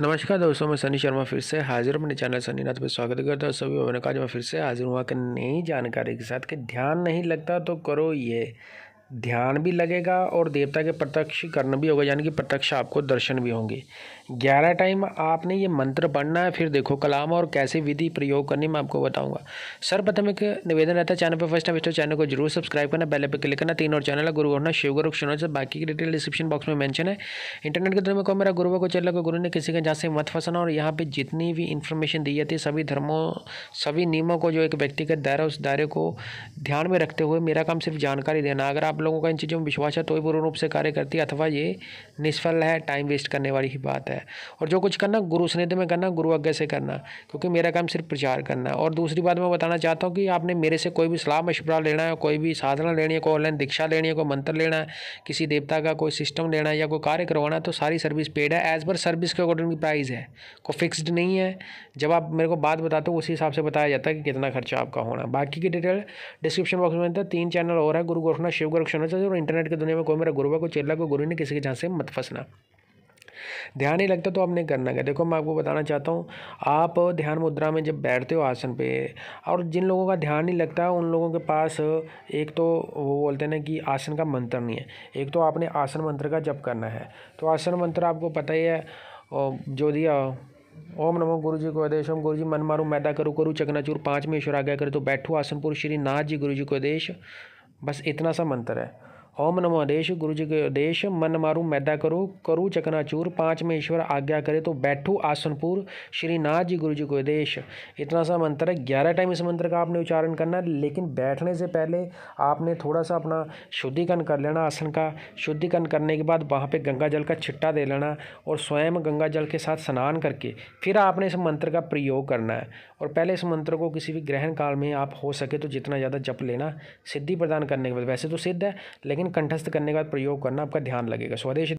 नमस्कार दोस्तों मैं सनी शर्मा फिर से हाजिर अपने चैनल सनी नाथ पर स्वागत करता हूँ सभी भवन का जो मैं फिर से हाजिर हुआ कि नई जानकारी के साथ कि ध्यान नहीं लगता तो करो ये ध्यान भी लगेगा और देवता के प्रत्यक्ष करना भी होगा यानी कि प्रत्यक्ष आपको दर्शन भी होंगे ग्यारह टाइम आपने ये मंत्र पढ़ना है फिर देखो कलाम और कैसे विधि प्रयोग करनी मैं आपको बताऊंगा सर्वप्रथम एक निवेदन रहता है चैनल पर फर्स्ट टाइम इस चैनल को जरूर सब्सक्राइब करना पहले पर क्लिक करना तीन और चैनल है गुरु होना शिव गुरु से बाकी की डिटेल डिस्क्रिप्शन बॉक्स में मैंशन है इंटरनेट के दुनिया में कहो मेरा गुरु को चल गुरु ने किसी के जहाँ से मत फंसना और यहाँ पर जितनी भी इन्फॉर्मेशन दी जाती है सभी धर्मों सभी नियमों को जो एक व्यक्तिगत दायरा उस दायरे को ध्यान में रखते हुए मेरा काम सिर्फ जानकारी देना अगर आप लोगों का इन चीज़ों में विश्वास है तो ही पूर्ण रूप से कार्य करती है अथवा ये निष्फल है टाइम वेस्ट करने वाली ही बात है है और जो कुछ करना गुरु स्नेह में करना गुरु आज्ञा से करना क्योंकि मेरा काम सिर्फ प्रचार करना है और दूसरी बात मैं बताना चाहता हूँ कि आपने मेरे से कोई भी सलाह मशवरा लेना है कोई भी साधना लेनी है कोई ऑनलाइन दीक्षा लेनी है कोई मंत्र लेना है किसी देवता का कोई सिस्टम लेना है या कोई कार्य करवाना है तो सारी सर्विस पेड है एज़ पर सर्विस के अकॉर्डिंग प्राइस है कोई फिक्स्ड नहीं है जब आप मेरे को बात बताते हो उसी हिसाब से बताया जाता है कि कितना खर्चा आपका होना बाकी की डिटेल डिस्क्रिप्शन बॉक्स में तीन चैनल और है गुरु गोरखना शिव गोरक्षनाथ और इंटरनेट की दुनिया में कोई मेरा गुरु है कोई चेला को गुरु ने किसी के जहाँ से मत फंसना ध्यान नहीं लगता तो आपने करना क्या देखो मैं आपको बताना चाहता हूँ आप ध्यान मुद्रा में जब बैठते हो आसन पे और जिन लोगों का ध्यान नहीं लगता उन लोगों के पास एक तो वो बोलते हैं ना कि आसन का मंत्र नहीं है एक तो आपने आसन मंत्र का जप करना है तो आसन मंत्र आपको पता ही है जो दिया ओम नमो गुरु जी को आदेश ओम गुरु जी मन मारू मैदा करूँ करूँ चकनाचूर पाँच में ईश्वर आज्ञा करे तो बैठू आसनपुर श्री नाथ जी गुरु जी को आदेश बस इतना सा मंत्र है ओम नमो देश गुरु जी के देश मन मारू मैदा करो करु चकनाचूर पाँच में ईश्वर आज्ञा करे तो बैठू आसनपुर श्रीनाथ जी गुरु जी को देश इतना सा मंत्र है ग्यारह टाइम इस मंत्र का आपने उच्चारण करना है लेकिन बैठने से पहले आपने थोड़ा सा अपना शुद्धिकरण कर लेना आसन का शुद्धिकरण करने के बाद वहाँ पर गंगा जल का छिट्टा दे लेना और स्वयं गंगा जल के साथ स्नान करके फिर आपने इस मंत्र का प्रयोग करना है और पहले इस मंत्र को किसी भी ग्रहण काल में आप हो सके तो जितना ज़्यादा जप लेना सिद्धि प्रदान करने के बाद वैसे तो सिद्ध है लेकिन लेकिन कंठस्थ करने के बाद प्रयोग करना आपका ध्यान लगेगा स्वदेश